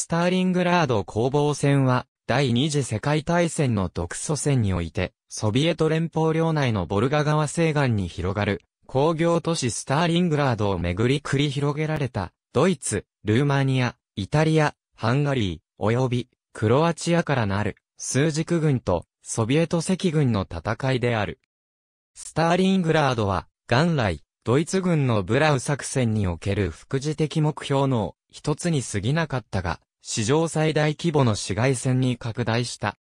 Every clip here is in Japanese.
スターリングラード攻防戦は、第二次世界大戦の独ソ戦において、ソビエト連邦領内のボルガ川西岸に広がる、工業都市スターリングラードをめぐり繰り広げられた、ドイツ、ルーマニア、イタリア、ハンガリー、及び、クロアチアからなる、数軸軍と、ソビエト赤軍の戦いである。スターリングラードは、元来、ドイツ軍のブラウ作戦における副次的目標の一つに過ぎなかったが、史上最大規模の市街戦に拡大した。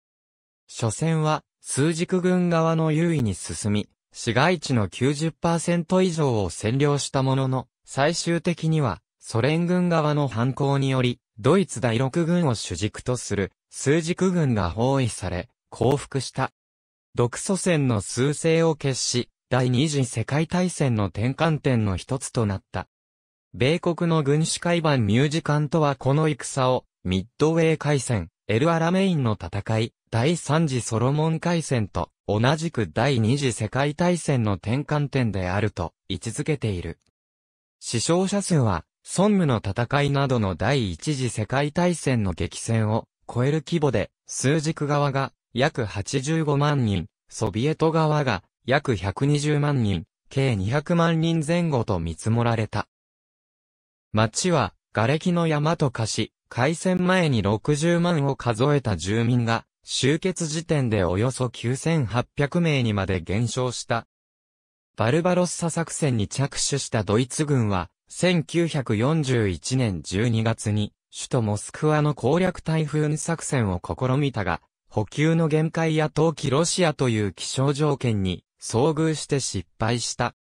初戦は、数軸軍側の優位に進み、市街地の90%以上を占領したものの、最終的には、ソ連軍側の反抗により、ドイツ第6軍を主軸とする、数軸軍が包囲され、降伏した。独祖戦の数勢を決し、第二次世界大戦の転換点の一つとなった。米国の軍師会版ミュージカンとはこの戦をミッドウェー海戦、エルアラメインの戦い、第三次ソロモン海戦と同じく第二次世界大戦の転換点であると位置づけている。死傷者数は、ソンムの戦いなどの第一次世界大戦の激戦を超える規模で、数軸側が約85万人、ソビエト側が約120万人、計200万人前後と見積もられた。町は、瓦礫の山と化し、開戦前に60万を数えた住民が、集結時点でおよそ9800名にまで減少した。バルバロッサ作戦に着手したドイツ軍は、1941年12月に、首都モスクワの攻略台風作戦を試みたが、補給の限界や冬季ロシアという気象条件に遭遇して失敗した。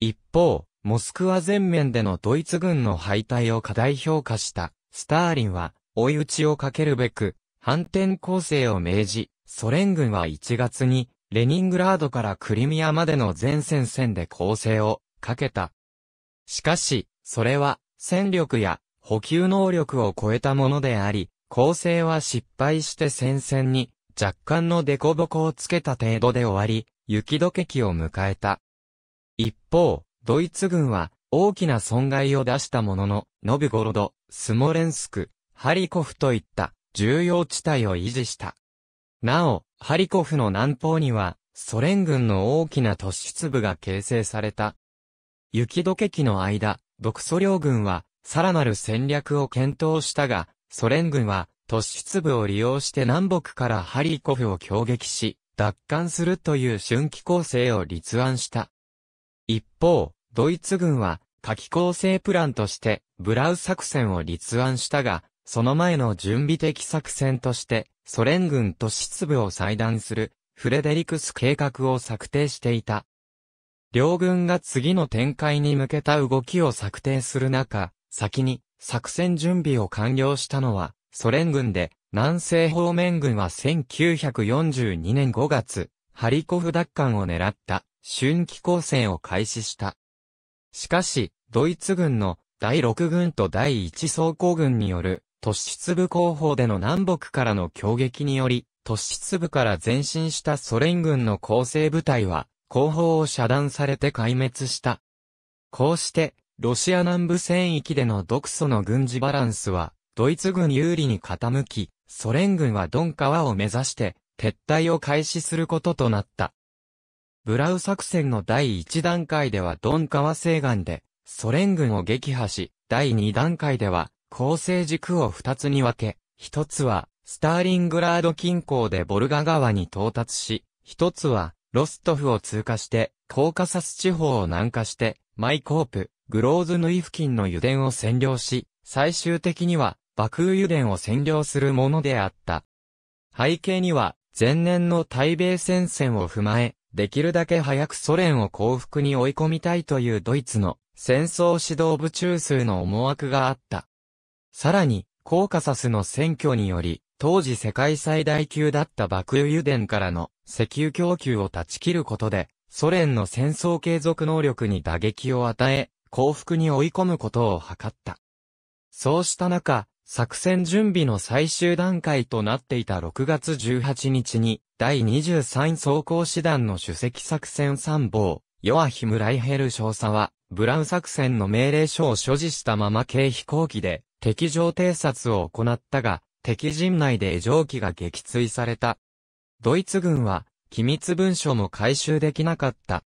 一方、モスクワ全面でのドイツ軍の敗退を過大評価した。スターリンは追い打ちをかけるべく、反転攻勢を命じ、ソ連軍は1月に、レニングラードからクリミアまでの全戦線で攻勢をかけた。しかし、それは戦力や補給能力を超えたものであり、攻勢は失敗して戦線に若干の凸凹をつけた程度で終わり、雪解け期を迎えた。一方、ドイツ軍は大きな損害を出したものの、ノブゴロド、スモレンスク、ハリコフといった重要地帯を維持した。なお、ハリコフの南方には、ソ連軍の大きな突出部が形成された。雪解け期の間、独ソ領軍は、さらなる戦略を検討したが、ソ連軍は、突出部を利用して南北からハリコフを攻撃し、奪還するという春季構成を立案した。一方、ドイツ軍は、夏季構成プランとして、ブラウ作戦を立案したが、その前の準備的作戦として、ソ連軍と執部を裁断する、フレデリクス計画を策定していた。両軍が次の展開に向けた動きを策定する中、先に作戦準備を完了したのはソ連軍で、南西方面軍は1942年5月、ハリコフ奪還を狙った春季構成を開始した。しかし、ドイツ軍の第6軍と第1装甲軍による突出部後方での南北からの攻撃により、突出部から前進したソ連軍の構成部隊は、後方を遮断されて壊滅した。こうして、ロシア南部戦域での独ソの軍事バランスは、ドイツ軍有利に傾き、ソ連軍はドン川を目指して、撤退を開始することとなった。ブラウ作戦の第1段階ではドン川西岸で、ソ連軍を撃破し、第2段階では、構成軸を2つに分け、1つは、スターリングラード近郊でボルガ川に到達し、1つは、ロストフを通過して、コーカサス地方を南下して、マイコープ、グローズヌイ付近の油田を占領し、最終的には、爆ク油田を占領するものであった。背景には、前年の対米戦線を踏まえ、できるだけ早くソ連を降伏に追い込みたいというドイツの戦争指導部中枢の思惑があった。さらに、コーカサスの選挙により、当時世界最大級だった爆油油田からの石油供給を断ち切ることで、ソ連の戦争継続能力に打撃を与え、降伏に追い込むことを図った。そうした中、作戦準備の最終段階となっていた6月18日に、第23装甲師団の主席作戦参謀、ヨアヒム・ライヘル少佐は、ブラウ作戦の命令書を所持したまま軽飛行機で、敵情偵察を行ったが、敵陣内で常気が撃墜された。ドイツ軍は、機密文書も回収できなかった。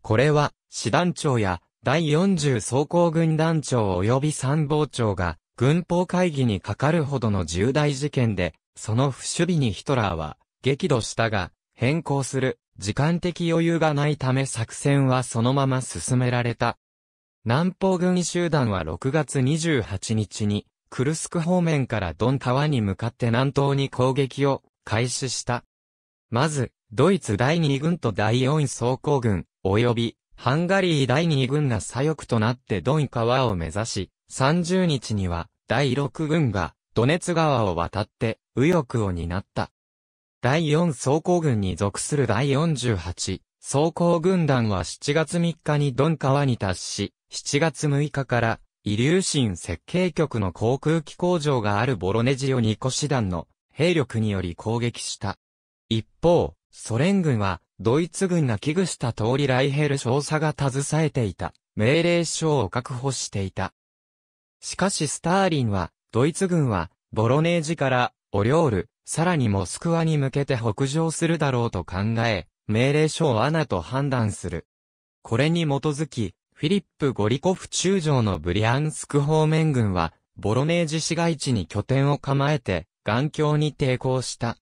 これは、師団長や、第40装甲軍団長及び参謀長が、軍法会議にかかるほどの重大事件で、その不守備にヒトラーは激怒したが、変更する時間的余裕がないため作戦はそのまま進められた。南方軍集団は6月28日に、クルスク方面からドン川に向かって南東に攻撃を開始した。まず、ドイツ第2軍と第4装甲軍、及び、ハンガリー第2軍が左翼となってドン川を目指し、30日には、第6軍が、ドネツ川を渡って、右翼を担った。第4装甲軍に属する第48装甲軍団は7月3日にドン川に達し、7月6日から、イリューシン設計局の航空機工場があるボロネジオニコ師団の兵力により攻撃した。一方、ソ連軍は、ドイツ軍が危惧した通りライヘル少佐が携えていた、命令書を確保していた。しかしスターリンは、ドイツ軍は、ボロネージからオリョール、さらにモスクワに向けて北上するだろうと考え、命令書を穴と判断する。これに基づき、フィリップ・ゴリコフ中将のブリアンスク方面軍は、ボロネージ市街地に拠点を構えて、眼鏡に抵抗した。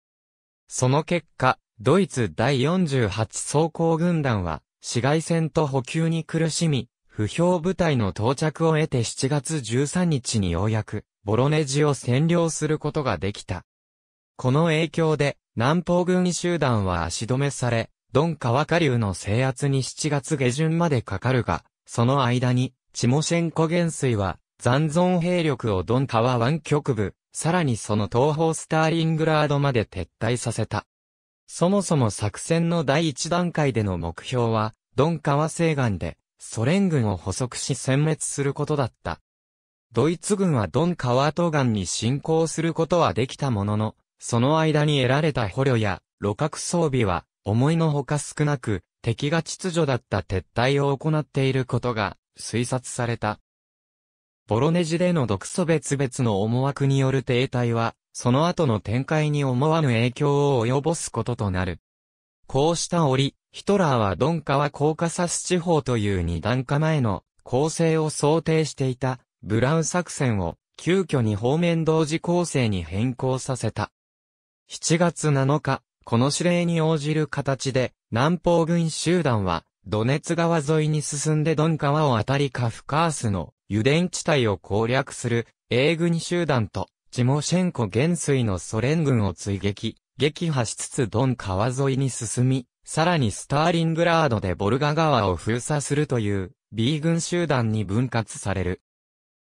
その結果、ドイツ第48装甲軍団は、市街戦と補給に苦しみ、不評部隊の到着を得て7月13日にようやく、ボロネジを占領することができた。この影響で、南方軍集団は足止めされ、ドン川下流の制圧に7月下旬までかかるが、その間に、チモシェンコ元帥は、残存兵力をドン川湾局部、さらにその東方スターリングラードまで撤退させた。そもそも作戦の第一段階での目標は、ドン川西岸で、ソ連軍を捕捉し殲滅することだった。ドイツ軍はドンカワトガ岸に侵攻することはできたものの、その間に得られた捕虜や路角装備は思いのほか少なく、敵が秩序だった撤退を行っていることが推察された。ボロネジでの独ソ別々の思惑による停滞は、その後の展開に思わぬ影響を及ぼすこととなる。こうした折、ヒトラーはドンカワコーカサス地方という二段構前の構成を想定していたブラウン作戦を急遽に方面同時構成に変更させた。7月7日、この指令に応じる形で南方軍集団はドネツ川沿いに進んでドン川を渡りカフカースの油田地帯を攻略する英軍集団とジモシェンコ元帥のソ連軍を追撃、撃破しつつドン川沿いに進み、さらにスターリングラードでボルガ川を封鎖するという B 軍集団に分割される。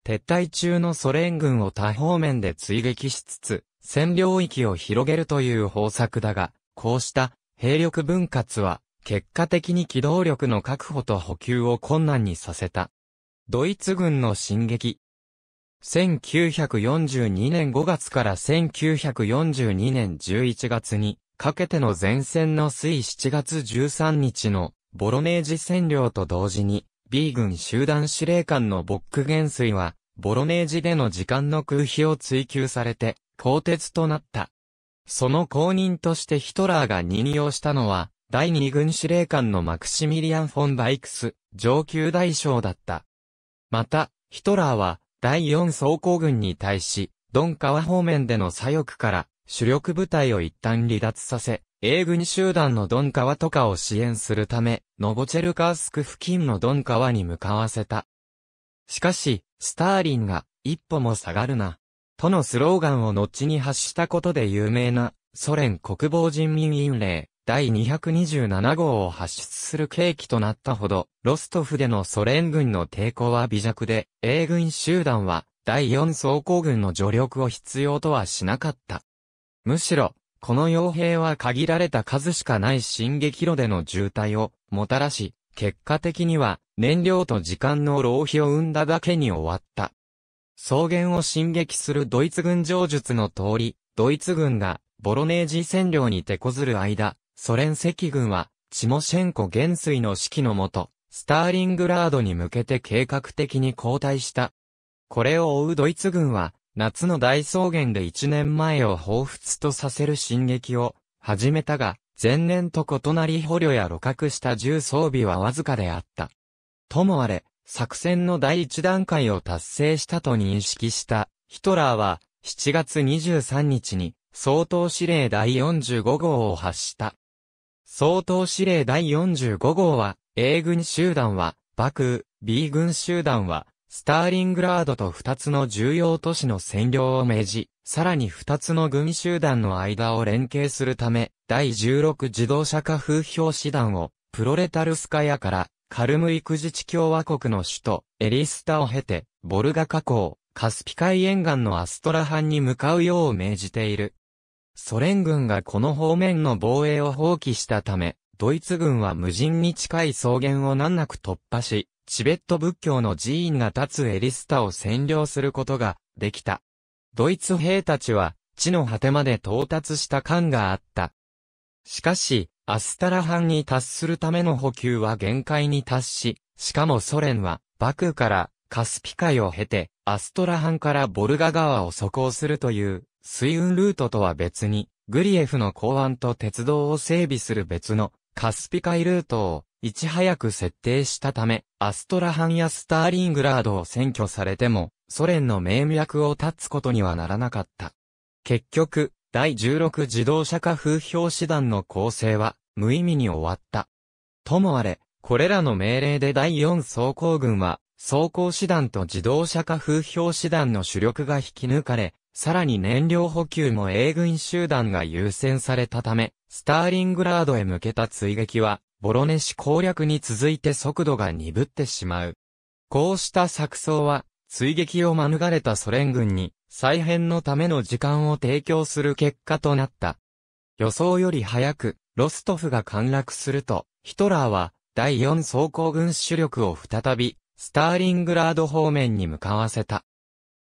撤退中のソ連軍を多方面で追撃しつつ、占領域を広げるという方策だが、こうした兵力分割は結果的に機動力の確保と補給を困難にさせた。ドイツ軍の進撃。1942年5月から1942年11月にかけての前線の水7月13日のボロネージ占領と同時に、B 軍集団司令官のボック元帥は、ボロネージでの時間の空飛を追求されて、鋼鉄となった。その後任としてヒトラーが任用したのは、第2軍司令官のマクシミリアン・フォン・バイクス、上級大将だった。また、ヒトラーは、第4装甲軍に対し、ドン川方面での左翼から、主力部隊を一旦離脱させ、英軍集団のドン川とかを支援するため、ノボチェルカースク付近のドン川に向かわせた。しかし、スターリンが、一歩も下がるな。とのスローガンを後に発したことで有名な、ソ連国防人民委員令、第227号を発出する契機となったほど、ロストフでのソ連軍の抵抗は微弱で、英軍集団は、第4装甲軍の助力を必要とはしなかった。むしろ、この傭兵は限られた数しかない進撃路での渋滞をもたらし、結果的には燃料と時間の浪費を生んだだけに終わった。草原を進撃するドイツ軍上術の通り、ドイツ軍がボロネージ占領に手こずる間、ソ連赤軍はチモシェンコ元帥の指揮のもと、スターリングラードに向けて計画的に後退した。これを追うドイツ軍は、夏の大草原で一年前を彷彿とさせる進撃を始めたが、前年と異なり捕虜や露獲した銃装備はわずかであった。ともあれ、作戦の第一段階を達成したと認識したヒトラーは7月23日に総統司令第45号を発した。総統司令第45号は A 軍集団は、爆、B 軍集団は、スターリングラードと二つの重要都市の占領を命じ、さらに二つの軍集団の間を連携するため、第16自動車化風評師団を、プロレタルスカヤから、カルムイクジ治共和国の首都、エリスタを経て、ボルガ河口、カスピ海沿岸のアストラハンに向かうよう命じている。ソ連軍がこの方面の防衛を放棄したため、ドイツ軍は無人に近い草原を難なく突破し、チベット仏教の寺院が立つエリスタを占領することができた。ドイツ兵たちは地の果てまで到達した感があった。しかし、アスタラハンに達するための補給は限界に達し、しかもソ連は、バクからカスピ海を経て、アストラハンからボルガ川を渡航するという、水運ルートとは別に、グリエフの港湾と鉄道を整備する別のカスピ海ルートをいち早く設定したため、アストラハンやスターリングラードを占拠されても、ソ連の名脈を断つことにはならなかった。結局、第16自動車化風評師団の構成は、無意味に終わった。ともあれ、これらの命令で第4装甲軍は、装甲師団と自動車化風評師団の主力が引き抜かれ、さらに燃料補給も英軍集団が優先されたため、スターリングラードへ向けた追撃は、ボロネシ攻略に続いて速度が鈍ってしまう。こうした作装は、追撃を免れたソ連軍に、再編のための時間を提供する結果となった。予想より早く、ロストフが陥落すると、ヒトラーは、第4装甲軍主力を再び、スターリングラード方面に向かわせた。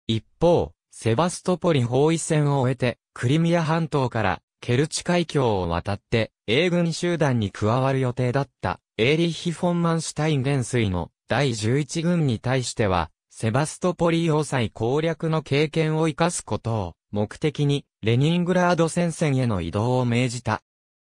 一方、セバストポリ包囲戦を終えて、クリミア半島からケルチ海峡を渡って、英軍集団に加わる予定だった、エーリッヒ・フォンマンシュタイン元帥の第11軍に対しては、セバストポリ要塞攻略の経験を生かすことを目的にレニングラード戦線への移動を命じた。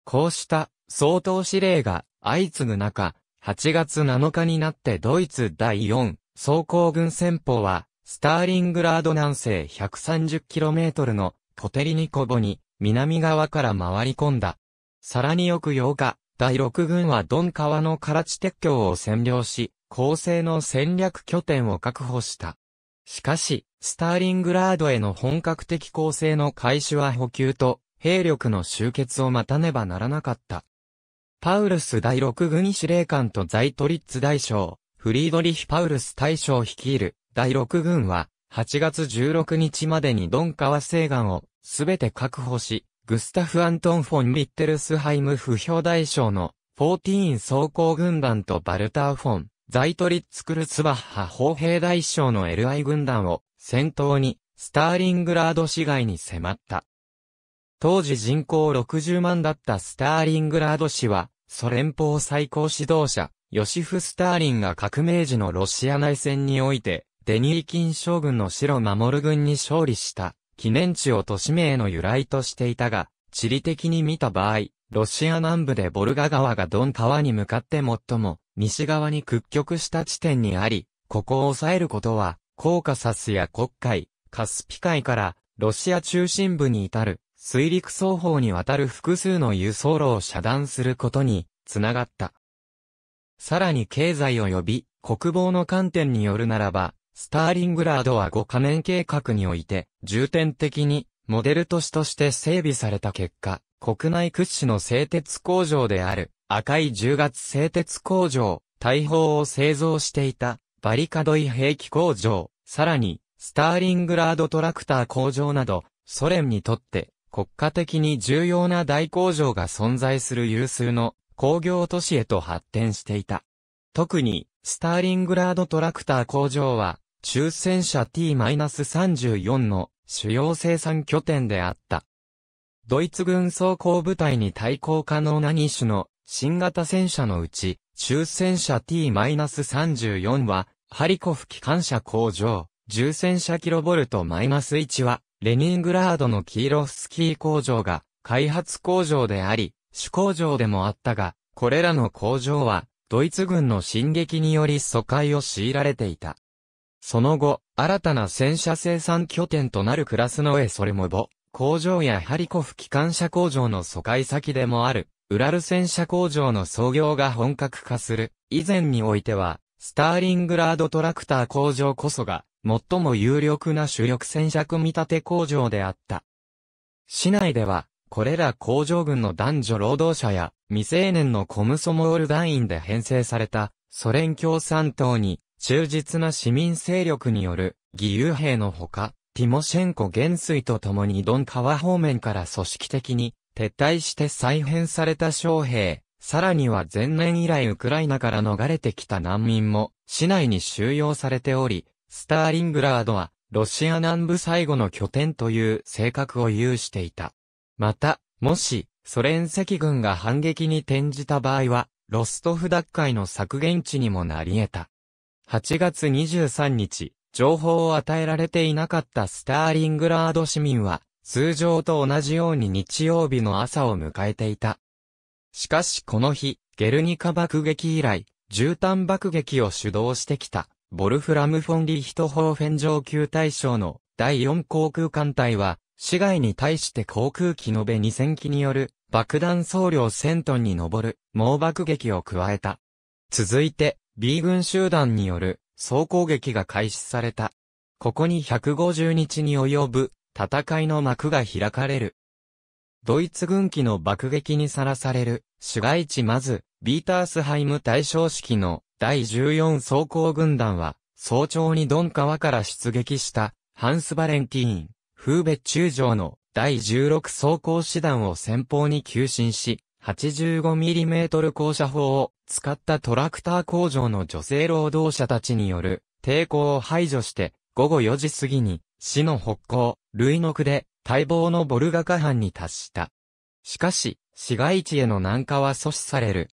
こうした相当指令が相次ぐ中、8月7日になってドイツ第4装甲軍戦法はスターリングラード南西 130km のポテリニコボに南側から回り込んだ。さらに翌8日、第6軍はドン川の唐地鉄橋を占領し、攻勢の戦略拠点を確保した。しかし、スターリングラードへの本格的攻勢の開始は補給と、兵力の集結を待たねばならなかった。パウルス第6軍司令官とザイトリッツ大将、フリードリヒ・パウルス大将率いる第6軍は、8月16日までにドン川西岸をすべて確保し、グスタフ・アントン・フォン・ミッテルスハイム不評大将のフォーティーン装甲軍団とバルター・フォン、ザイトリッツ・クルツバッハ砲兵大将の LI 軍団を先頭にスターリングラード市街に迫った。当時人口60万だったスターリングラード市は、ソ連邦最高指導者、ヨシフ・スターリンが革命時のロシア内戦において、デニーキン将軍の白守軍に勝利した。記念地を都市名の由来としていたが、地理的に見た場合、ロシア南部でボルガ川がドン川に向かって最も西側に屈曲した地点にあり、ここを抑えることは、コーカサスや黒海、カスピ海からロシア中心部に至る水陸双方にわたる複数の輸送路を遮断することにつながった。さらに経済及び国防の観点によるならば、スターリングラードは5カ年計画において、重点的に、モデル都市として整備された結果、国内屈指の製鉄工場である、赤い10月製鉄工場、大砲を製造していた、バリカドイ兵器工場、さらに、スターリングラードトラクター工場など、ソ連にとって、国家的に重要な大工場が存在する有数の工業都市へと発展していた。特に、スターリングラードトラクター工場は、抽選車 T-34 の主要生産拠点であった。ドイツ軍装甲部隊に対抗可能な2種の新型戦車のうち、抽選車 T-34 は、ハリコフ機関車工場、重戦車キロボルト -1 は、レニングラードのキーロフスキー工場が、開発工場であり、主工場でもあったが、これらの工場は、ドイツ軍の進撃により疎開を強いられていた。その後、新たな戦車生産拠点となるクラスノエソレモボ、工場やハリコフ機関車工場の疎開先でもある、ウラル戦車工場の創業が本格化する。以前においては、スターリングラードトラクター工場こそが、最も有力な主力戦車組み立て工場であった。市内では、これら工場群の男女労働者や未成年のコムソモール団員で編成されたソ連共産党に忠実な市民勢力による義勇兵のほか、ティモシェンコ元帥と共にドン川方面から組織的に撤退して再編された将兵、さらには前年以来ウクライナから逃れてきた難民も市内に収容されており、スターリングラードはロシア南部最後の拠点という性格を有していた。また、もし、ソ連赤軍が反撃に転じた場合は、ロストフ奪回の削減地にもなり得た。8月23日、情報を与えられていなかったスターリングラード市民は、通常と同じように日曜日の朝を迎えていた。しかしこの日、ゲルニカ爆撃以来、絨毯爆撃を主導してきた、ボルフラム・フォンリヒトホーフェン上級大将の第4航空艦隊は、市外に対して航空機延べ2000機による爆弾総量1000トンに上る猛爆撃を加えた。続いて、B 軍集団による総攻撃が開始された。ここに150日に及ぶ戦いの幕が開かれる。ドイツ軍機の爆撃にさらされる市街地まず、ビータースハイム大将式の第14装甲軍団は、早朝にドン川から出撃したハンス・バレンティーン、フーベ中将の第16装甲師団を先方に急進し、85mm 降車砲を使ったトラクター工場の女性労働者たちによる抵抗を排除して午後4時過ぎに市の北港、類の区で待望のボルガ河畔に達した。しかし、市街地への南下は阻止される。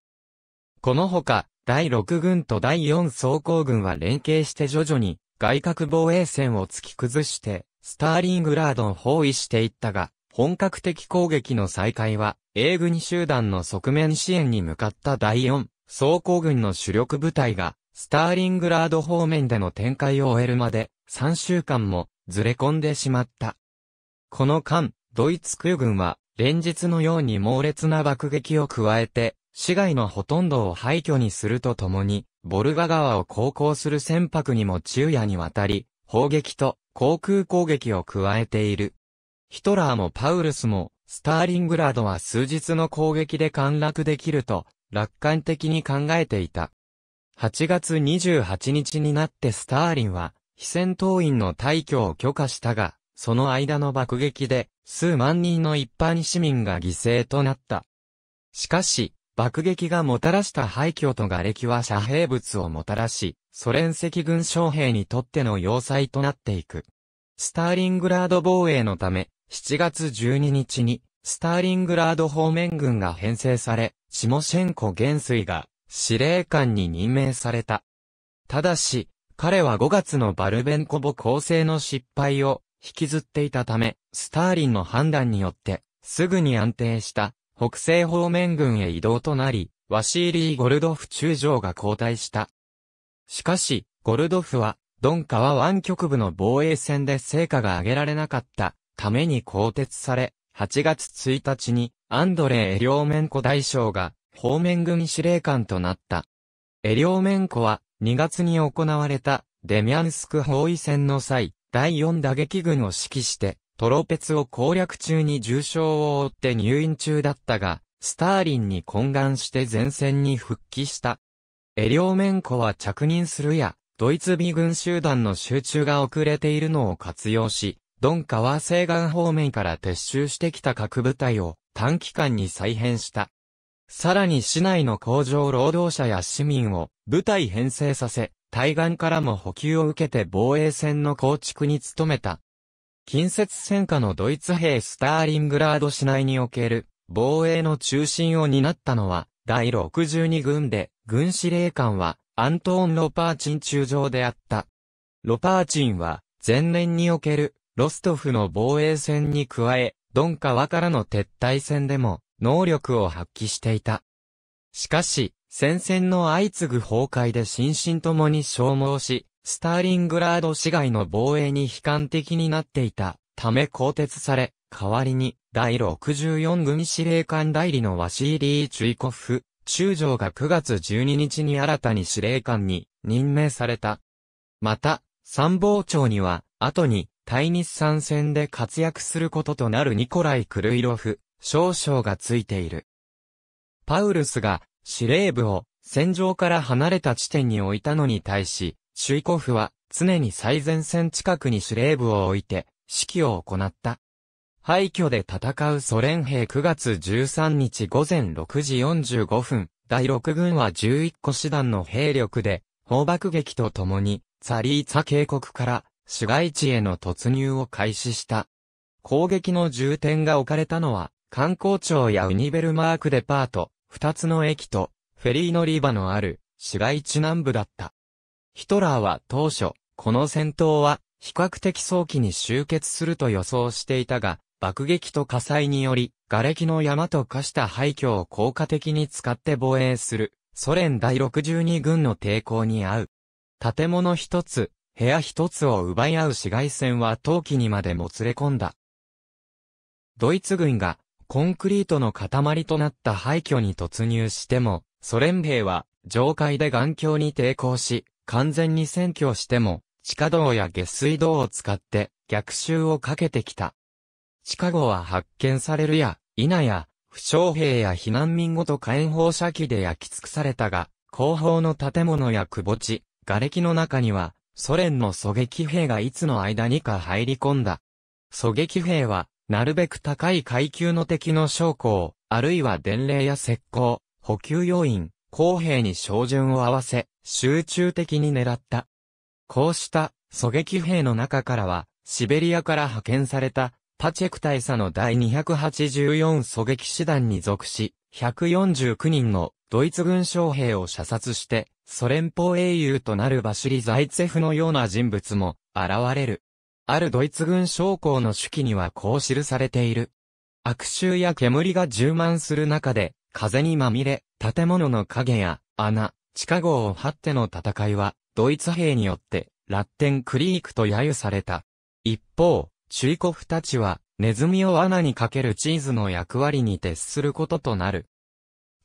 このほか、第6軍と第4装甲軍は連携して徐々に外角防衛線を突き崩して、スターリングラードを包囲していったが、本格的攻撃の再開は、英軍集団の側面支援に向かった第四、装甲軍の主力部隊が、スターリングラード方面での展開を終えるまで、3週間も、ずれ込んでしまった。この間、ドイツ空軍は、連日のように猛烈な爆撃を加えて、市街のほとんどを廃墟にするとともに、ボルガ川を航行する船舶にも昼夜にわたり、砲撃と航空攻撃を加えている。ヒトラーもパウルスも、スターリングラードは数日の攻撃で陥落できると、楽観的に考えていた。8月28日になってスターリンは、非戦闘員の退去を許可したが、その間の爆撃で、数万人の一般市民が犠牲となった。しかし、爆撃がもたらした廃墟と瓦礫は遮蔽物をもたらし、ソ連赤軍将兵にとっての要塞となっていく。スターリングラード防衛のため、7月12日に、スターリングラード方面軍が編成され、チモシェンコ元帥が司令官に任命された。ただし、彼は5月のバルベンコボ構成の失敗を引きずっていたため、スターリンの判断によって、すぐに安定した北西方面軍へ移動となり、ワシーリー・ゴルドフ中将が交代した。しかし、ゴルドフは、ドンカは湾局部の防衛戦で成果が上げられなかったために更迭され、8月1日にアンドレー・エリョーメンコ大将が方面組司令官となった。エリョーメンコは2月に行われたデミャンスク包囲戦の際、第4打撃軍を指揮して、トロペツを攻略中に重傷を負って入院中だったが、スターリンに懇願して前線に復帰した。エリョーメンコは着任するや、ドイツ美軍集団の集中が遅れているのを活用し、ドン川西岸方面から撤収してきた核部隊を短期間に再編した。さらに市内の工場労働者や市民を部隊編成させ、対岸からも補給を受けて防衛線の構築に努めた。近接戦下のドイツ兵スターリングラード市内における防衛の中心を担ったのは第62軍で軍司令官はアントーン・ロパーチン中将であった。ロパーチンは前年におけるロストフの防衛戦に加え、ドン川からの撤退戦でも、能力を発揮していた。しかし、戦線の相次ぐ崩壊で心身ともに消耗し、スターリングラード市街の防衛に悲観的になっていたため更迭され、代わりに、第64軍司令官代理のワシーリー・チュイコフ、中将が9月12日に新たに司令官に任命された。また、参謀長には、後に、対日参戦で活躍することとなるニコライ・クルイロフ、少将がついている。パウルスが司令部を戦場から離れた地点に置いたのに対し、シュイコフは常に最前線近くに司令部を置いて指揮を行った。廃墟で戦うソ連兵9月13日午前6時45分、第6軍は11個師団の兵力で、砲爆撃とともに、ツァリーツァ渓谷から市街地への突入を開始した。攻撃の重点が置かれたのは、観光庁やウニベルマークデパート、二つの駅と、フェリー乗り場のある、市街地南部だった。ヒトラーは当初、この戦闘は、比較的早期に終結すると予想していたが、爆撃と火災により、瓦礫の山と化した廃墟を効果的に使って防衛する、ソ連第62軍の抵抗に遭う。建物一つ、部屋一つを奪い合う紫外線は陶器にまでもつれ込んだ。ドイツ軍がコンクリートの塊となった廃墟に突入しても、ソ連兵は上階で眼鏡に抵抗し、完全に占拠しても、地下道や下水道を使って逆襲をかけてきた。地下壕は発見されるや、否や、負傷兵や避難民ごと火炎放射器で焼き尽くされたが、後方の建物や窪地、瓦礫の中には、ソ連の狙撃兵がいつの間にか入り込んだ。狙撃兵は、なるべく高い階級の敵の将校、あるいは伝令や石膏、補給要員、公兵に照準を合わせ、集中的に狙った。こうした狙撃兵の中からは、シベリアから派遣された、パチェク大佐の第284狙撃師団に属し、149人のドイツ軍将兵を射殺して、ソ連邦英雄となるバシリ・ザイツェフのような人物も現れる。あるドイツ軍将校の手記にはこう記されている。悪臭や煙が充満する中で、風にまみれ、建物の影や穴、地下壕を張っての戦いは、ドイツ兵によって、ラッテンクリークと揶揄された。一方、チュイコフたちは、ネズミを穴にかけるチーズの役割に徹することとなる。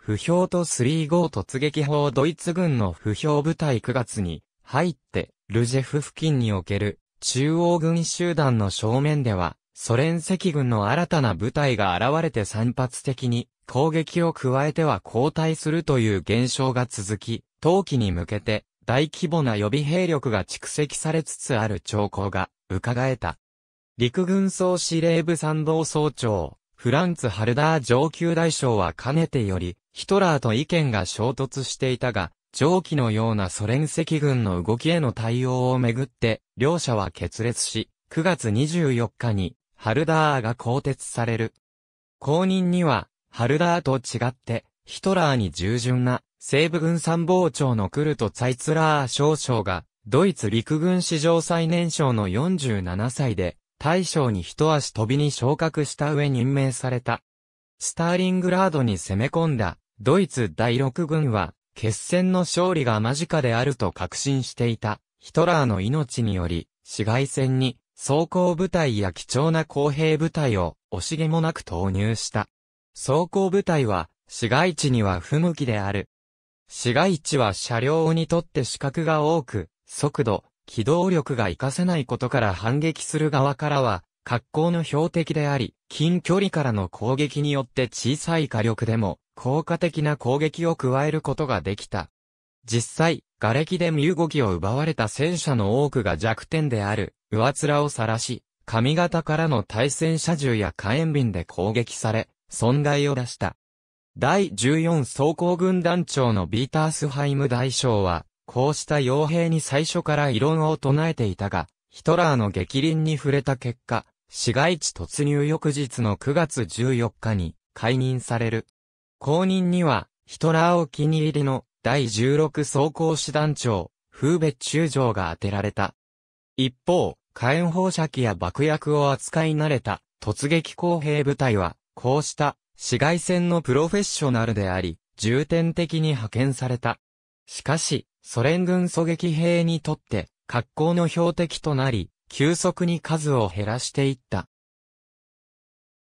不評と3号突撃砲ドイツ軍の不評部隊9月に入って、ルジェフ付近における中央軍集団の正面では、ソ連赤軍の新たな部隊が現れて散発的に攻撃を加えては後退するという現象が続き、冬季に向けて大規模な予備兵力が蓄積されつつある兆候が伺えた。陸軍総司令部参道総長、フランツ・ハルダー上級大将はかねてより、ヒトラーと意見が衝突していたが、上記のようなソ連赤軍の動きへの対応をめぐって、両者は決裂し、9月24日に、ハルダーが更迭される。後任には、ハルダーと違って、ヒトラーに従順な、西部軍参謀長のクルト・ツァイツラー少将が、ドイツ陸軍史上最年少の47歳で、大将に一足飛びに昇格した上任命された。スターリングラードに攻め込んだドイツ第六軍は、決戦の勝利が間近であると確信していた、ヒトラーの命により、市街戦に、装甲部隊や貴重な工兵部隊を、惜しげもなく投入した。装甲部隊は、市街地には不向きである。市街地は車両にとって死角が多く、速度、機動力が活かせないことから反撃する側からは、格好の標的であり、近距離からの攻撃によって小さい火力でも、効果的な攻撃を加えることができた。実際、瓦礫で身動きを奪われた戦車の多くが弱点である、上面を晒し、上方からの対戦車銃や火炎瓶で攻撃され、損害を出した。第14装甲軍団長のビータースハイム大将は、こうした傭兵に最初から異論を唱えていたが、ヒトラーの激凛に触れた結果、市街地突入翌日の9月14日に解任される。後任には、ヒトラーお気に入りの第16装甲師団長、風別中将が当てられた。一方、火炎放射器や爆薬を扱い慣れた突撃工兵部隊は、こうした紫外線のプロフェッショナルであり、重点的に派遣された。しかし、ソ連軍狙撃兵にとって格好の標的となり、急速に数を減らしていった。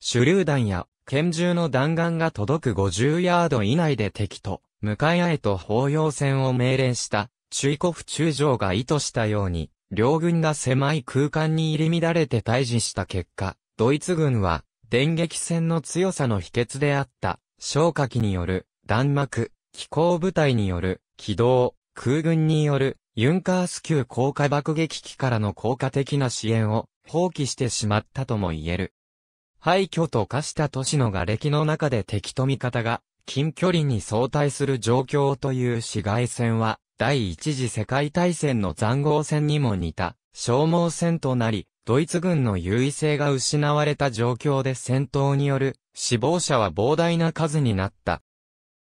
手榴弾や拳銃の弾丸が届く50ヤード以内で敵と、向かい合えと包容戦を命令した、チュイコフ中将が意図したように、両軍が狭い空間に入り乱れて退治した結果、ドイツ軍は、電撃戦の強さの秘訣であった、消火器による、弾幕、機構部隊による、機動、空軍による、ユンカース級降下爆撃機からの効果的な支援を、放棄してしまったとも言える。廃墟と化した都市の瓦礫の中で敵と味方が近距離に相対する状況という市街戦は、第一次世界大戦の残酷戦にも似た消耗戦となり、ドイツ軍の優位性が失われた状況で戦闘による死亡者は膨大な数になった。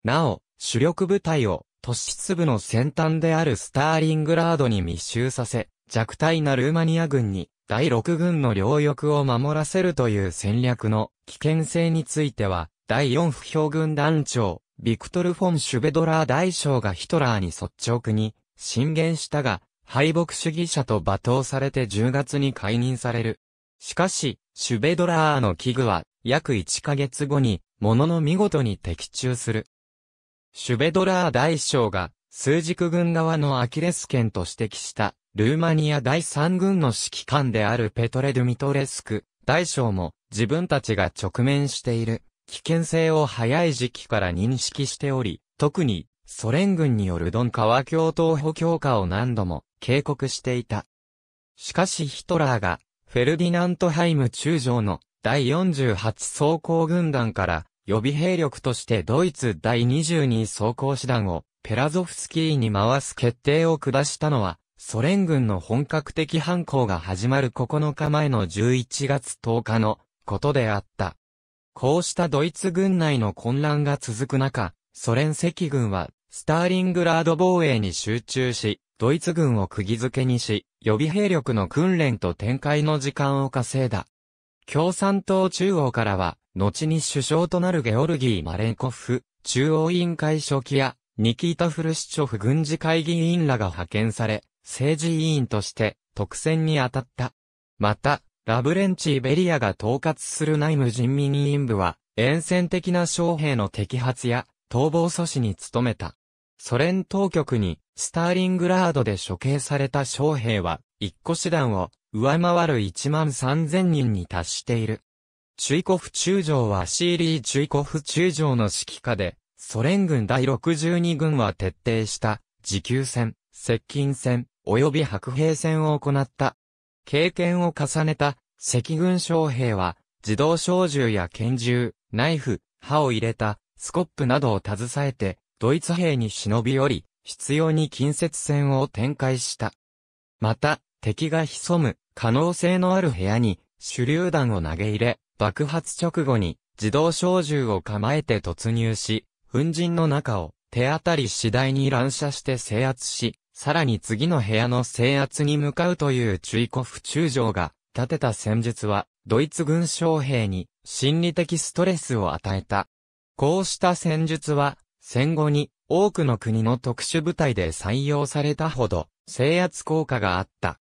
なお、主力部隊を都市部の先端であるスターリングラードに密集させ、弱体なルーマニア軍に第6軍の領域を守らせるという戦略の危険性については、第4不評軍団長、ビクトル・フォン・シュベドラー大将がヒトラーに率直に進言したが、敗北主義者と罵倒されて10月に解任される。しかし、シュベドラーの危惧は、約1ヶ月後に、ものの見事に的中する。シュベドラー大将が、数軸軍側のアキレス腱と指摘した、ルーマニア第三軍の指揮官であるペトレ・ドゥミトレスク、大将も自分たちが直面している危険性を早い時期から認識しており、特にソ連軍によるドン川共闘補強化を何度も警告していた。しかしヒトラーがフェルディナントハイム中将の第48装甲軍団から予備兵力としてドイツ第22装甲師団をペラゾフスキーに回す決定を下したのはソ連軍の本格的反抗が始まる9日前の11月10日のことであった。こうしたドイツ軍内の混乱が続く中、ソ連赤軍はスターリングラード防衛に集中し、ドイツ軍を釘付けにし、予備兵力の訓練と展開の時間を稼いだ。共産党中央からは、後に首相となるゲオルギー・マレンコフ、中央委員会書記や、ニキータ・フルシチョフ軍事会議員らが派遣され、政治委員として特選に当たった。また、ラブレンチイベリアが統括する内務人民委員部は、沿線的な将兵の摘発や逃亡阻止に努めた。ソ連当局にスターリングラードで処刑された将兵は、一個師団を上回る1万3000人に達している。チュイコフ中将はシーリー・チュイコフ中将の指揮下で、ソ連軍第62軍は徹底した、持久戦、接近戦、及び白兵戦を行った。経験を重ねた赤軍将兵は、自動小銃や拳銃、ナイフ、刃を入れたスコップなどを携えて、ドイツ兵に忍び寄り、必要に近接戦を展開した。また、敵が潜む可能性のある部屋に手榴弾を投げ入れ、爆発直後に自動小銃を構えて突入し、粉塵の中を手当たり次第に乱射して制圧し、さらに次の部屋の制圧に向かうというチュイコフ中将が立てた戦術は、ドイツ軍将兵に心理的ストレスを与えた。こうした戦術は、戦後に多くの国の特殊部隊で採用されたほど制圧効果があった。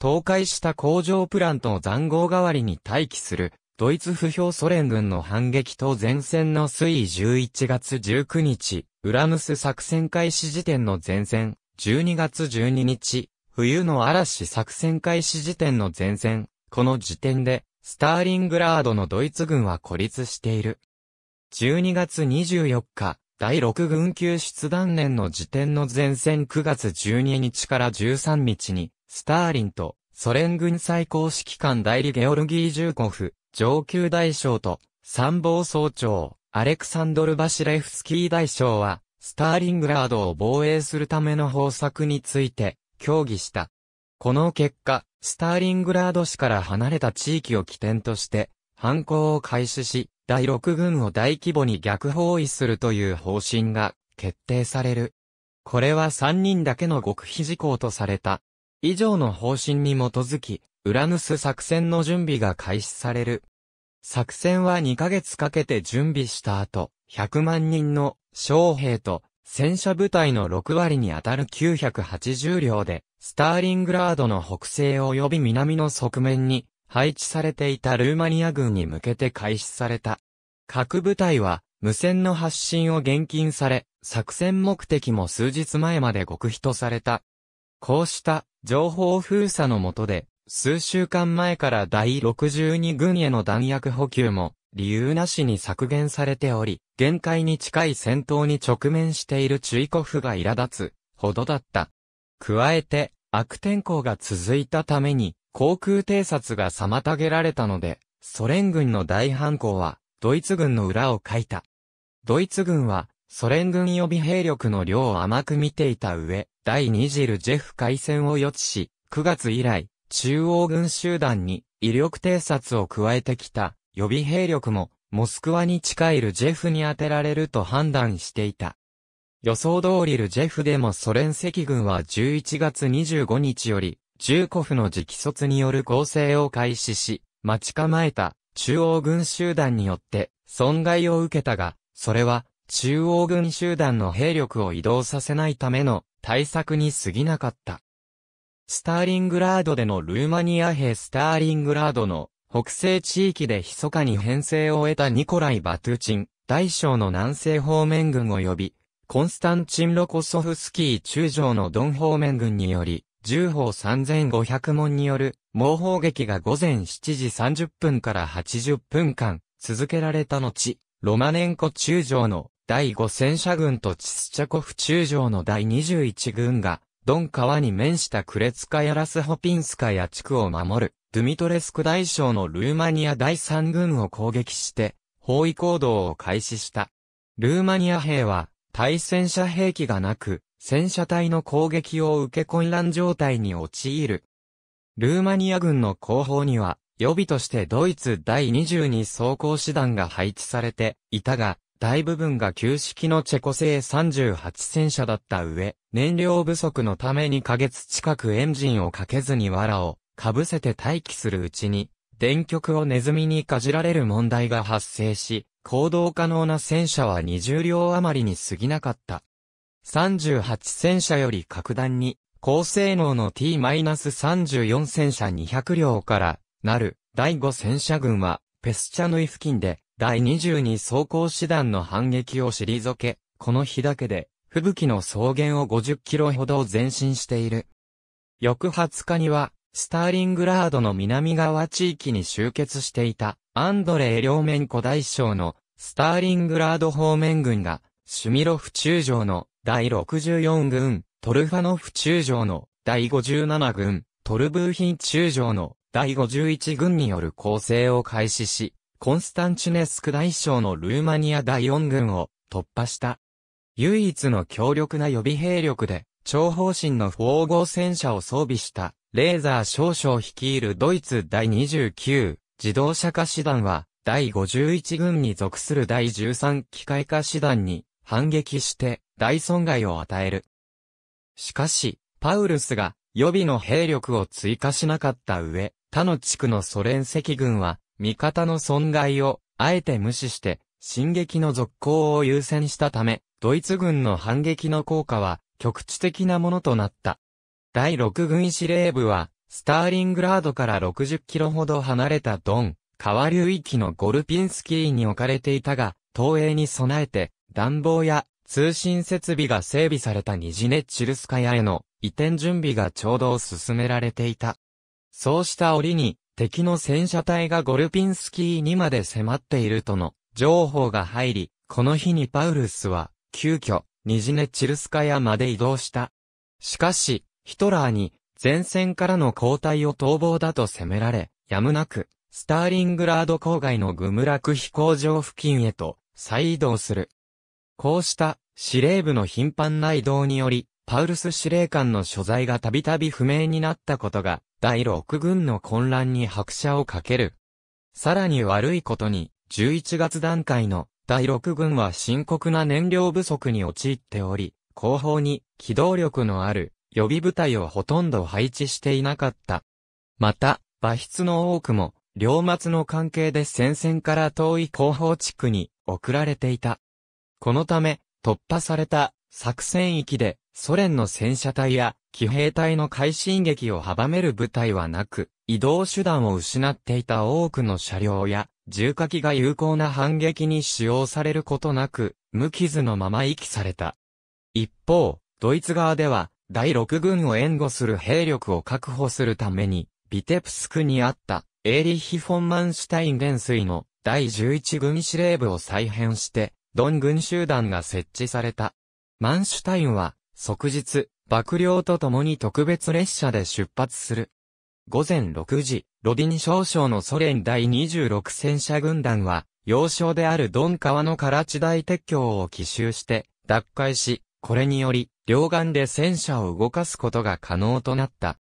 倒壊した工場プラント残壕代わりに待機する、ドイツ不評ソ連軍の反撃と前線の推移11月19日、ウラヌス作戦開始時点の前線、12月12日、冬の嵐作戦開始時点の前線、この時点で、スターリングラードのドイツ軍は孤立している。12月24日、第6軍級出断年の時点の前線9月12日から13日に、スターリンと、ソ連軍最高指揮官代理ゲオルギー・ジューコフ、上級大将と、参謀総長、アレクサンドル・バシレフスキー大将は、スターリングラードを防衛するための方策について協議した。この結果、スターリングラード市から離れた地域を起点として、犯行を開始し、第6軍を大規模に逆包囲するという方針が決定される。これは3人だけの極秘事項とされた。以上の方針に基づき、ウラヌス作戦の準備が開始される。作戦は2ヶ月かけて準備した後、100万人の将兵と戦車部隊の6割にあたる980両で、スターリングラードの北西及び南の側面に配置されていたルーマニア軍に向けて開始された。各部隊は無線の発信を厳禁され、作戦目的も数日前まで極秘とされた。こうした情報封鎖のもとで、数週間前から第62軍への弾薬補給も理由なしに削減されており、限界に近い戦闘に直面しているチュイコフが苛立つほどだった。加えて、悪天候が続いたために、航空偵察が妨げられたので、ソ連軍の大反抗は、ドイツ軍の裏をかいた。ドイツ軍は、ソ連軍予備兵力の量を甘く見ていた上、第2次ルジェフ海戦を予知し、9月以来、中央軍集団に、威力偵察を加えてきた、予備兵力も、モスクワに近いルジェフに当てられると判断していた。予想通りルジェフでもソ連赤軍は11月25日より、ー古府の直卒による攻勢を開始し、待ち構えた中央軍集団によって損害を受けたが、それは中央軍集団の兵力を移動させないための対策に過ぎなかった。スターリングラードでのルーマニア兵スターリングラードの北西地域で密かに編成を得たニコライ・バトゥチン、大将の南西方面軍及び、コンスタンチン・ロコソフスキー中将のドン方面軍により、重砲3500門による、猛砲撃が午前7時30分から80分間、続けられた後、ロマネンコ中将の第5戦車軍とチスチャコフ中将の第21軍が、ドン川に面したクレツカやラスホピンスカや地区を守る、ドゥミトレスク大将のルーマニア第3軍を攻撃して、包囲行動を開始した。ルーマニア兵は、対戦車兵器がなく、戦車隊の攻撃を受け混乱状態に陥る。ルーマニア軍の後方には、予備としてドイツ第22装甲師団が配置されていたが、大部分が旧式のチェコ製38戦車だった上、燃料不足のためにヶ月近くエンジンをかけずに藁を被せて待機するうちに、電極をネズミにかじられる問題が発生し、行動可能な戦車は20両余りに過ぎなかった。38戦車より格段に、高性能の T-34 戦車200両から、なる、第5戦車群は、ペスチャヌイ付近で、第22装甲師団の反撃を退け、この日だけで、吹雪の草原を50キロほど前進している。翌20日には、スターリングラードの南側地域に集結していた、アンドレー両面古大将の、スターリングラード方面軍が、シュミロフ中将の第64軍、トルファノフ中将の第57軍、トルブーヒン中将の第51軍による攻勢を開始し、コンスタンチュネスク大将のルーマニア第四軍を突破した。唯一の強力な予備兵力で、長方針の防護戦車を装備した、レーザー少将率いるドイツ第29自動車化師団は、第51軍に属する第13機械化師団に反撃して大損害を与える。しかし、パウルスが予備の兵力を追加しなかった上、他の地区のソ連赤軍は味方の損害を、あえて無視して、進撃の続行を優先したため、ドイツ軍の反撃の効果は、局地的なものとなった。第6軍司令部は、スターリングラードから60キロほど離れたドン、川流域のゴルピンスキーに置かれていたが、投影に備えて、暖房や通信設備が整備されたニジネチルスカヤへの移転準備がちょうど進められていた。そうした折に、敵の戦車隊がゴルピンスキーにまで迫っているとの情報が入り、この日にパウルスは、急遽、ニジネチルスカヤまで移動した。しかし、ヒトラーに、前線からの交代を逃亡だと責められ、やむなく、スターリングラード郊外のグムラク飛行場付近へと、再移動する。こうした、司令部の頻繁な移動により、パウルス司令官の所在がたびたび不明になったことが、第6軍の混乱に拍車をかける。さらに悪いことに、11月段階の第6軍は深刻な燃料不足に陥っており、後方に機動力のある予備部隊をほとんど配置していなかった。また、馬筆の多くも、両末の関係で戦線から遠い後方地区に送られていた。このため、突破された作戦域でソ連の戦車隊や騎兵隊の快進撃を阻める部隊はなく、移動手段を失っていた多くの車両や重火器が有効な反撃に使用されることなく、無傷のまま遺棄された。一方、ドイツ側では、第6軍を援護する兵力を確保するために、ビテプスクにあった、エーリヒ・フォンマンシュタイン元帥の第11軍司令部を再編して、ドン軍集団が設置された。マンシュタインは、即日、幕僚と共に特別列車で出発する。午前6時、ロディン少将のソ連第26戦車軍団は、要衝であるドン川の空地大鉄橋を奇襲して、奪回し、これにより、両岸で戦車を動かすことが可能となった。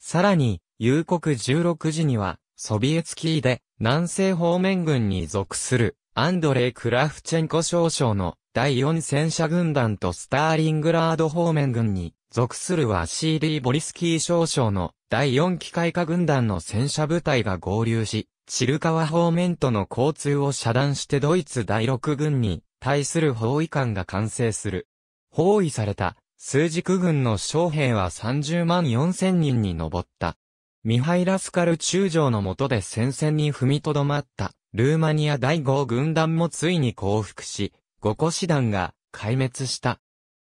さらに、夕刻16時には、ソビエツキーで、南西方面軍に属する、アンドレイ・クラフチェンコ少将の第4戦車軍団とスターリングラード方面軍に属するはシーリー・ボリスキー少将の第4機械化軍団の戦車部隊が合流し、チルカワ方面との交通を遮断してドイツ第6軍に対する包囲艦が完成する。包囲された数軸軍の将兵は30万4千人に上った。ミハイラスカル中将の下で戦線に踏みとどまったルーマニア第5軍団もついに降伏し、五個師団が壊滅した。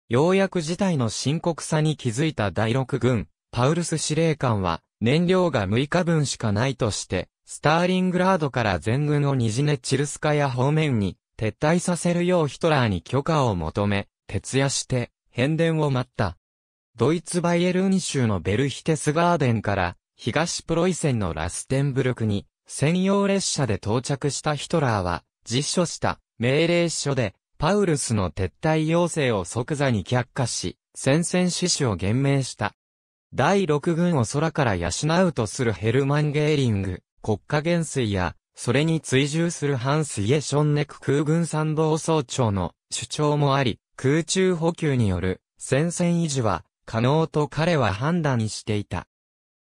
ようやく事態の深刻さに気づいた第六軍、パウルス司令官は、燃料が6日分しかないとして、スターリングラードから全軍をニジネチルスカヤ方面に撤退させるようヒトラーに許可を求め、徹夜して、変電を待った。ドイツバイエルーニ州のベルヒテスガーデンから、東プロイセンのラステンブルクに、専用列車で到着したヒトラーは、実書した命令書で、パウルスの撤退要請を即座に却下し、戦線死守を厳命した。第六軍を空から養うとするヘルマン・ゲーリング、国家元帥や、それに追従するハンス・イエ・ションネク空軍参謀総長の主張もあり、空中補給による戦線維持は可能と彼は判断していた。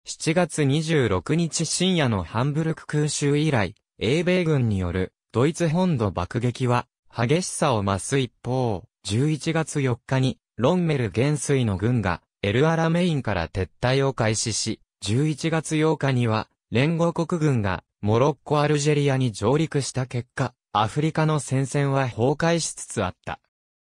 7月26日深夜のハンブルク空襲以来、英米軍によるドイツ本土爆撃は激しさを増す一方、11月4日に、ロンメル元帥の軍が、エルアラメインから撤退を開始し、11月8日には、連合国軍が、モロッコ・アルジェリアに上陸した結果、アフリカの戦線は崩壊しつつあった。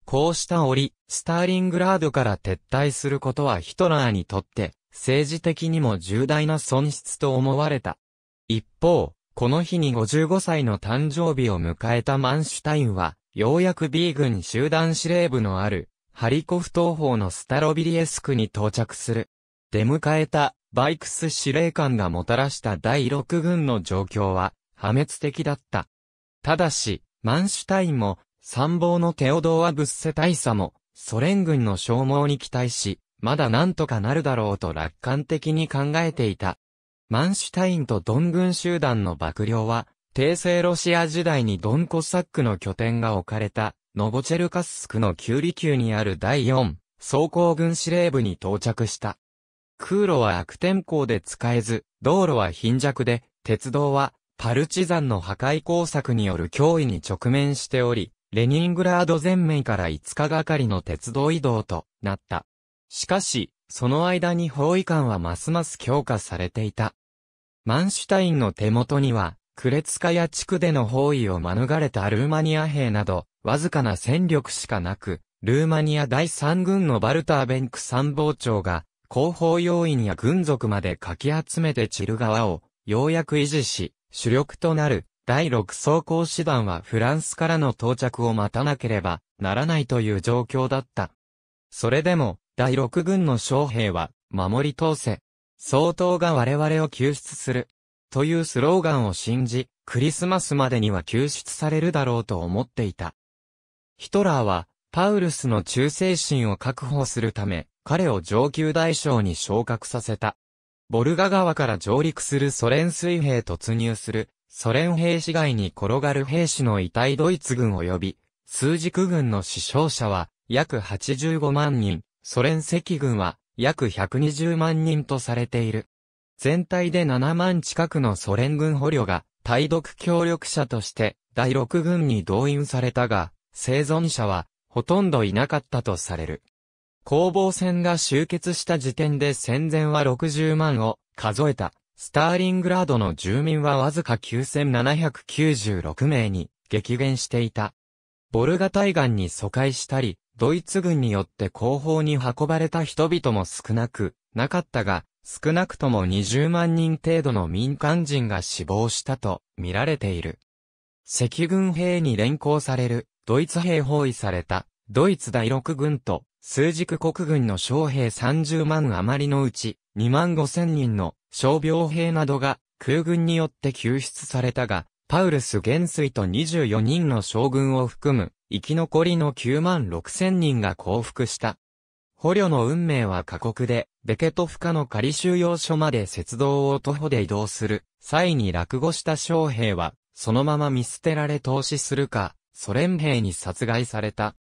こうした折、スターリングラードから撤退することはヒトラーにとって、政治的にも重大な損失と思われた。一方、この日に55歳の誕生日を迎えたマンシュタインは、ようやく B 軍集団司令部のある、ハリコフ東方のスタロビリエスクに到着する。出迎えた、バイクス司令官がもたらした第6軍の状況は、破滅的だった。ただし、マンシュタインも、参謀のテオドーア・ブッセ大佐も、ソ連軍の消耗に期待し、まだ何とかなるだろうと楽観的に考えていた。マンシュタインとドン軍集団の幕僚は、帝政ロシア時代にドンコサックの拠点が置かれた、ノボチェルカススクのキュリ級にある第4、装甲軍司令部に到着した。空路は悪天候で使えず、道路は貧弱で、鉄道はパルチザンの破壊工作による脅威に直面しており、レニングラード全面から5日がかりの鉄道移動となった。しかし、その間に包囲感はますます強化されていた。マンシュタインの手元には、クレツカヤ地区での包囲を免れたルーマニア兵など、わずかな戦力しかなく、ルーマニア第3軍のバルターベンク参謀長が、後方要員や軍属までかき集めてチル側を、ようやく維持し、主力となる、第6装甲師団はフランスからの到着を待たなければならないという状況だった。それでも、第6軍の将兵は、守り通せ、総統が我々を救出する。というスローガンを信じ、クリスマスまでには救出されるだろうと思っていた。ヒトラーは、パウルスの忠誠心を確保するため、彼を上級大将に昇格させた。ボルガ川から上陸するソ連水兵突入する、ソ連兵士街に転がる兵士の遺体ドイツ軍及び、数軸軍の死傷者は、約85万人、ソ連赤軍は、約120万人とされている。全体で7万近くのソ連軍捕虜が、対独協力者として、第6軍に動員されたが、生存者は、ほとんどいなかったとされる。攻防戦が終結した時点で戦前は60万を数えた。スターリングラードの住民はわずか9796名に激減していた。ボルガ対岸に疎開したり、ドイツ軍によって後方に運ばれた人々も少なくなかったが、少なくとも20万人程度の民間人が死亡したと見られている。赤軍兵に連行される、ドイツ兵包囲された、ドイツ第6軍と、数軸国軍の将兵30万余りのうち、2万5千人の傷病兵などが空軍によって救出されたが、パウルス元帥と24人の将軍を含む、生き残りの9万6千人が降伏した。捕虜の運命は過酷で、ベケトフカの仮収容所まで雪道を徒歩で移動する際に落語した将兵は、そのまま見捨てられ投資するか、ソ連兵に殺害された。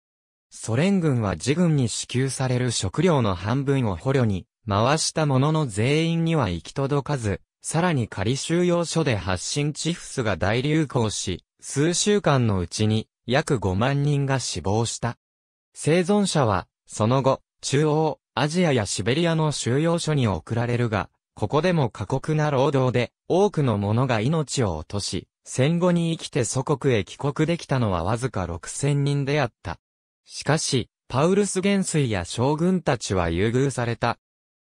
ソ連軍は自軍に支給される食料の半分を捕虜に回したものの全員には行き届かず、さらに仮収容所で発信チフスが大流行し、数週間のうちに約5万人が死亡した。生存者は、その後、中央、アジアやシベリアの収容所に送られるが、ここでも過酷な労働で、多くの者が命を落とし、戦後に生きて祖国へ帰国できたのはわずか6000人であった。しかし、パウルス元帥や将軍たちは優遇された。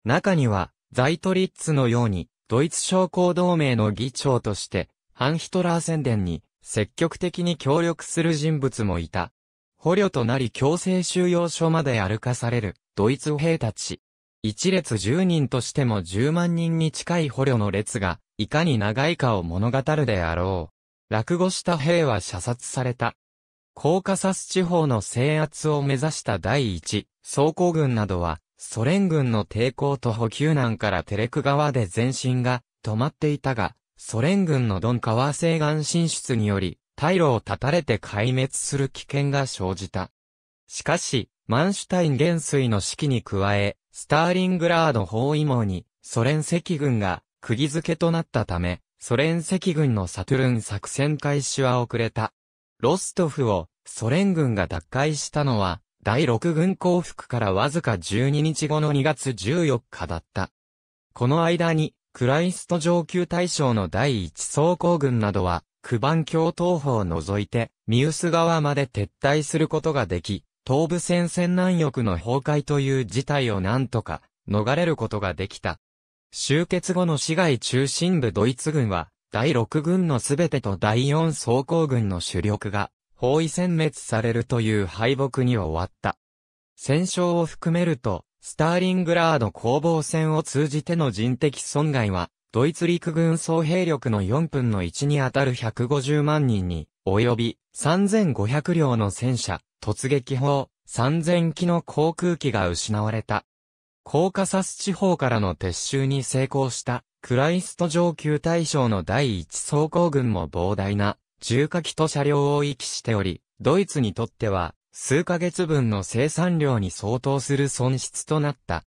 中には、ザイトリッツのように、ドイツ商工同盟の議長として、ハンヒトラー宣伝に積極的に協力する人物もいた。捕虜となり強制収容所まで歩かされるドイツ兵たち。一列10人としても10万人に近い捕虜の列が、いかに長いかを物語るであろう。落語した兵は射殺された。コーカサス地方の制圧を目指した第一、装甲軍などは、ソ連軍の抵抗と補給難からテレク側で前進が止まっていたが、ソ連軍のドンカワ西岸進出により、退路を断たれて壊滅する危険が生じた。しかし、マンシュタイン元帥の指揮に加え、スターリングラード包囲網にソ連赤軍が釘付けとなったため、ソ連赤軍のサトゥルン作戦開始は遅れた。ロストフをソ連軍が奪回したのは第6軍降伏からわずか12日後の2月14日だった。この間に、クライスト上級大将の第一装甲軍などは、九番橋東方を除いて、ミウス川まで撤退することができ、東部戦線南翼の崩壊という事態をなんとか、逃れることができた。終結後の市街中心部ドイツ軍は、第6軍のすべてと第4装甲軍の主力が、包囲殲滅されるという敗北に終わった。戦勝を含めると、スターリングラード攻防戦を通じての人的損害は、ドイツ陸軍総兵力の4分の1に当たる150万人に、及び3500両の戦車、突撃砲、3000機の航空機が失われた。コーカサス地方からの撤収に成功した、クライスト上級大将の第一装甲軍も膨大な重火器と車両を行きしており、ドイツにとっては、数ヶ月分の生産量に相当する損失となった。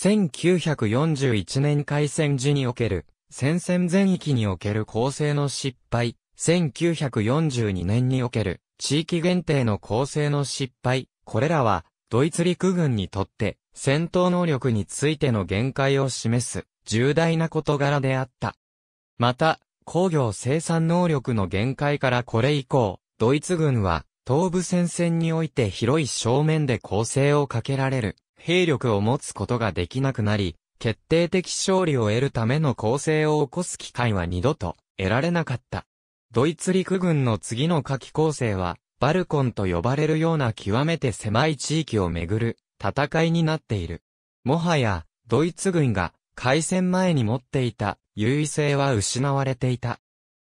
1941年開戦時における、戦線全域における構成の失敗、1942年における、地域限定の構成の失敗、これらは、ドイツ陸軍にとって、戦闘能力についての限界を示す、重大な事柄であった。また、工業生産能力の限界からこれ以降、ドイツ軍は、東部戦線において広い正面で攻勢をかけられる、兵力を持つことができなくなり、決定的勝利を得るための攻勢を起こす機会は二度と得られなかった。ドイツ陸軍の次の夏季攻勢は、バルコンと呼ばれるような極めて狭い地域をめぐる戦いになっている。もはや、ドイツ軍が開戦前に持っていた優位性は失われていた。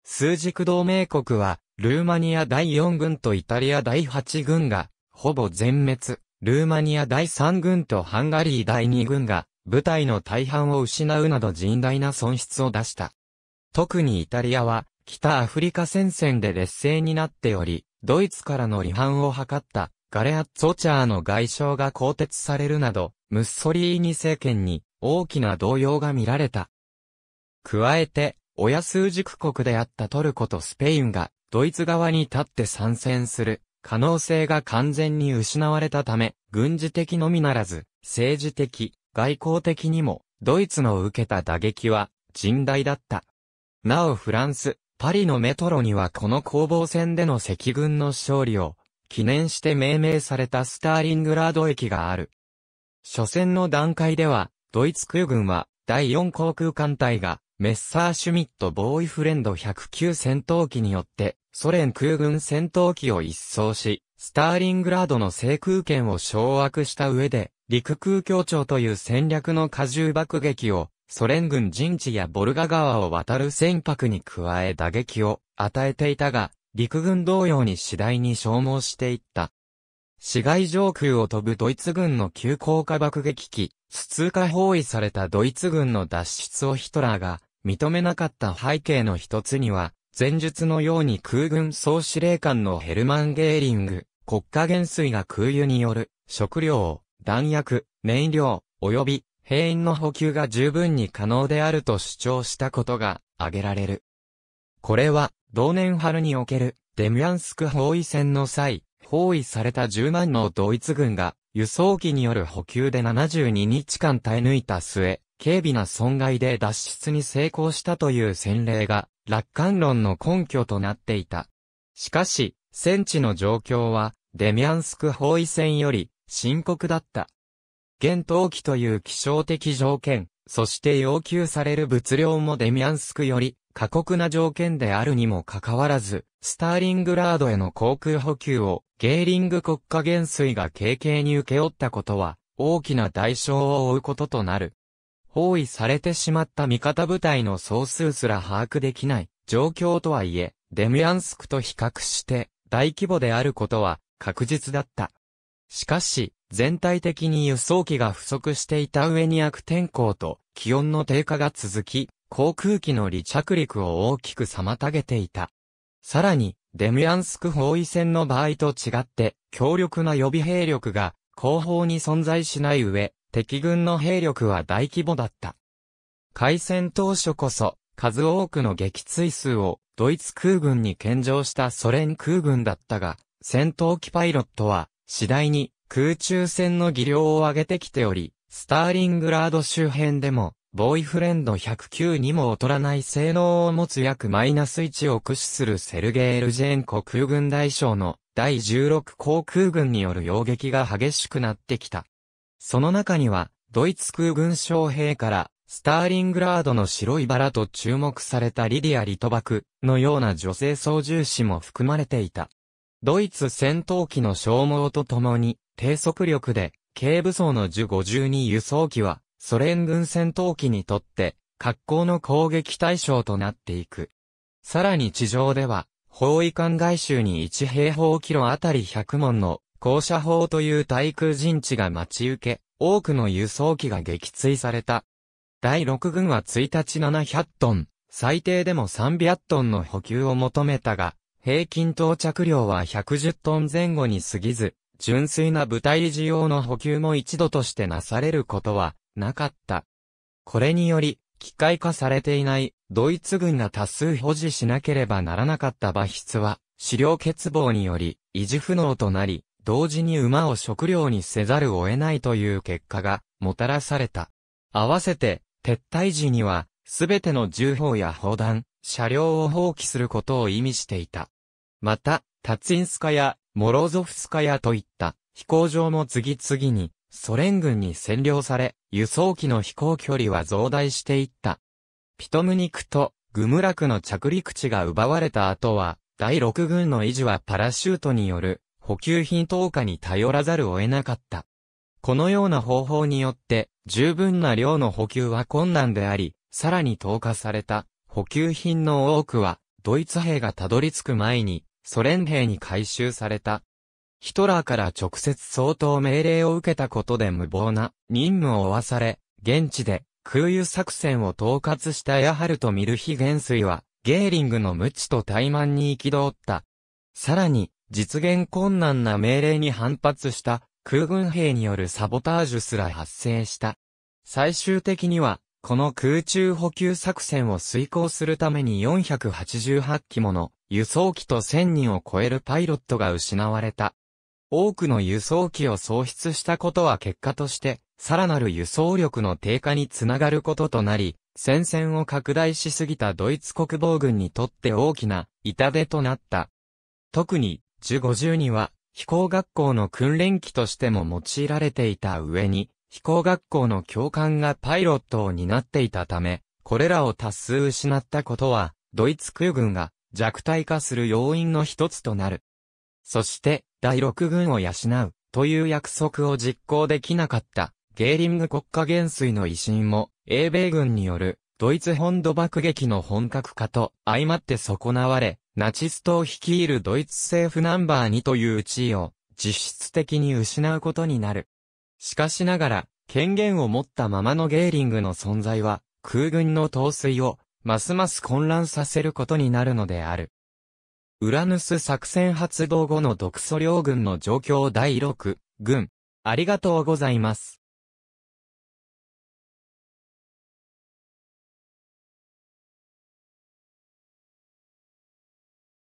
数軸同盟国は、ルーマニア第4軍とイタリア第8軍が、ほぼ全滅、ルーマニア第3軍とハンガリー第2軍が、部隊の大半を失うなど甚大な損失を出した。特にイタリアは、北アフリカ戦線で劣勢になっており、ドイツからの離反を図った、ガレアッツォチャーの外相が更迭されるなど、ムッソリーニ政権に大きな動揺が見られた。加えて、親数軸国であったトルコとスペインが、ドイツ側に立って参戦する、可能性が完全に失われたため、軍事的のみならず、政治的、外交的にも、ドイツの受けた打撃は、甚大だった。なおフランス、パリのメトロにはこの攻防戦での赤軍の勝利を、記念して命名されたスターリングラード駅がある。初戦の段階では、ドイツ空軍は、第4航空艦隊が、メッサーシュミットボーイフレンド109戦闘機によって、ソ連空軍戦闘機を一掃し、スターリングラードの制空権を掌握した上で、陸空協調という戦略の荷重爆撃を、ソ連軍陣地やボルガ川を渡る船舶に加え打撃を与えていたが、陸軍同様に次第に消耗していった。市街上空を飛ぶドイツ軍の急降下爆撃機、普通化包囲されたドイツ軍の脱出をヒトラーが認めなかった背景の一つには、前述のように空軍総司令官のヘルマン・ゲーリング、国家元帥が空輸による食料、弾薬、燃料、及び兵員の補給が十分に可能であると主張したことが挙げられる。これは、同年春におけるデミアンスク包囲戦の際、包囲された10万のドイツ軍が輸送機による補給で72日間耐え抜いた末、軽微な損害で脱出に成功したという先例が、楽観論の根拠となっていた。しかし、戦地の状況は、デミアンスク包囲戦より、深刻だった。現冬期という気象的条件、そして要求される物量もデミアンスクより、過酷な条件であるにもかかわらず、スターリングラードへの航空補給を、ゲーリング国家元帥が軽々に受け負ったことは、大きな代償を負うこととなる。包囲されてしまった味方部隊の総数すら把握できない状況とはいえ、デミアンスクと比較して大規模であることは確実だった。しかし、全体的に輸送機が不足していた上に悪天候と気温の低下が続き、航空機の離着陸を大きく妨げていた。さらに、デミアンスク包囲戦の場合と違って、強力な予備兵力が後方に存在しない上、敵軍の兵力は大規模だった。開戦当初こそ、数多くの撃墜数をドイツ空軍に献上したソ連空軍だったが、戦闘機パイロットは次第に空中戦の技量を上げてきており、スターリングラード周辺でも、ボーイフレンド109にも劣らない性能を持つ約マイナス1を駆使するセルゲー・ルジェンコ空軍大将の第16航空軍による擁撃が激しくなってきた。その中には、ドイツ空軍将兵から、スターリングラードの白いバラと注目されたリディア・リトバクのような女性操縦士も含まれていた。ドイツ戦闘機の消耗とともに、低速力で、軽武装の樹52輸送機は、ソ連軍戦闘機にとって、格好の攻撃対象となっていく。さらに地上では、包囲艦外周に1平方キロあたり100門の高射砲という対空陣地が待ち受け、多くの輸送機が撃墜された。第6軍は1日700トン、最低でも300トンの補給を求めたが、平均到着量は110トン前後に過ぎず、純粋な部隊需要の補給も一度としてなされることはなかった。これにより、機械化されていないドイツ軍が多数保持しなければならなかった馬筆は、資料欠乏により維持不能となり、同時に馬を食料にせざるを得ないという結果がもたらされた。合わせて、撤退時には、すべての銃砲や砲弾、車両を放棄することを意味していた。また、タツインスカやモロゾフスカヤといった飛行場も次々にソ連軍に占領され、輸送機の飛行距離は増大していった。ピトムニクとグムラクの着陸地が奪われた後は、第6軍の維持はパラシュートによる補給品投下に頼らざるを得なかった。このような方法によって、十分な量の補給は困難であり、さらに投下された補給品の多くは、ドイツ兵がたどり着く前に、ソ連兵に回収された。ヒトラーから直接相当命令を受けたことで無謀な任務を負わされ、現地で空輸作戦を統括したヤハルとミルヒ元帥は、ゲーリングの無知と怠慢に憤った。さらに、実現困難な命令に反発した空軍兵によるサボタージュすら発生した。最終的には、この空中補給作戦を遂行するために488機もの輸送機と1000人を超えるパイロットが失われた。多くの輸送機を喪失したことは結果として、さらなる輸送力の低下につながることとなり、戦線を拡大しすぎたドイツ国防軍にとって大きな痛手となった。特に樹50には、飛行学校の訓練機としても用いられていた上に、飛行学校の教官がパイロットを担っていたため、これらを多数失ったことは、ドイツ空軍が弱体化する要因の一つとなる。そして、第6軍を養う、という約束を実行できなかった、ゲーリング国家元帥の威信も、英米軍による、ドイツ本土爆撃の本格化と相まって損なわれ、ナチス党率いるドイツ政府ナンバー2という地位を実質的に失うことになる。しかしながら、権限を持ったままのゲーリングの存在は、空軍の統帥を、ますます混乱させることになるのである。ウラヌス作戦発動後の独ソ両軍の状況第6、軍。ありがとうございます。